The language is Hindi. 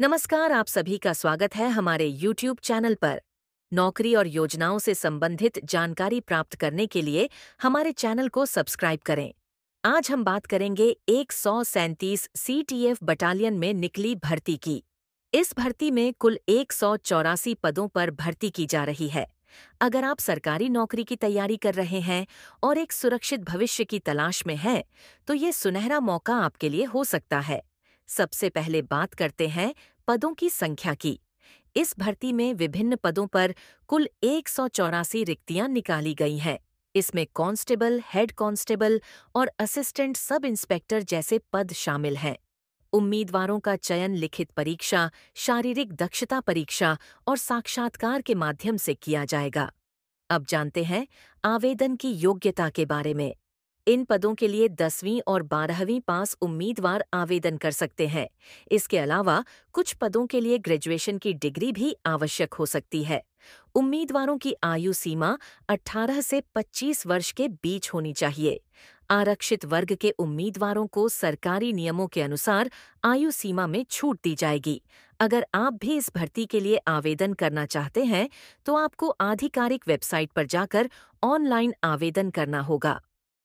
नमस्कार आप सभी का स्वागत है हमारे YouTube चैनल पर नौकरी और योजनाओं से संबंधित जानकारी प्राप्त करने के लिए हमारे चैनल को सब्सक्राइब करें आज हम बात करेंगे एक सौ सैंतीस सी बटालियन में निकली भर्ती की इस भर्ती में कुल एक सौ चौरासी पदों पर भर्ती की जा रही है अगर आप सरकारी नौकरी की तैयारी कर रहे हैं और एक सुरक्षित भविष्य की तलाश में हैं तो ये सुनहरा मौका आपके लिए हो सकता है सबसे पहले बात करते हैं पदों की संख्या की इस भर्ती में विभिन्न पदों पर कुल एक सौ चौरासी रिक्तियां निकाली गई हैं इसमें कांस्टेबल हेड कांस्टेबल और असिस्टेंट सब इंस्पेक्टर जैसे पद शामिल हैं उम्मीदवारों का चयन लिखित परीक्षा शारीरिक दक्षता परीक्षा और साक्षात्कार के माध्यम से किया जाएगा अब जानते हैं आवेदन की योग्यता के बारे में इन पदों के लिए दसवीं और बारहवीं पास उम्मीदवार आवेदन कर सकते हैं इसके अलावा कुछ पदों के लिए ग्रेजुएशन की डिग्री भी आवश्यक हो सकती है उम्मीदवारों की आयु सीमा 18 से 25 वर्ष के बीच होनी चाहिए आरक्षित वर्ग के उम्मीदवारों को सरकारी नियमों के अनुसार आयु सीमा में छूट दी जाएगी अगर आप भी इस भर्ती के लिए आवेदन करना चाहते हैं तो आपको आधिकारिक वेबसाइट पर जाकर ऑनलाइन आवेदन करना होगा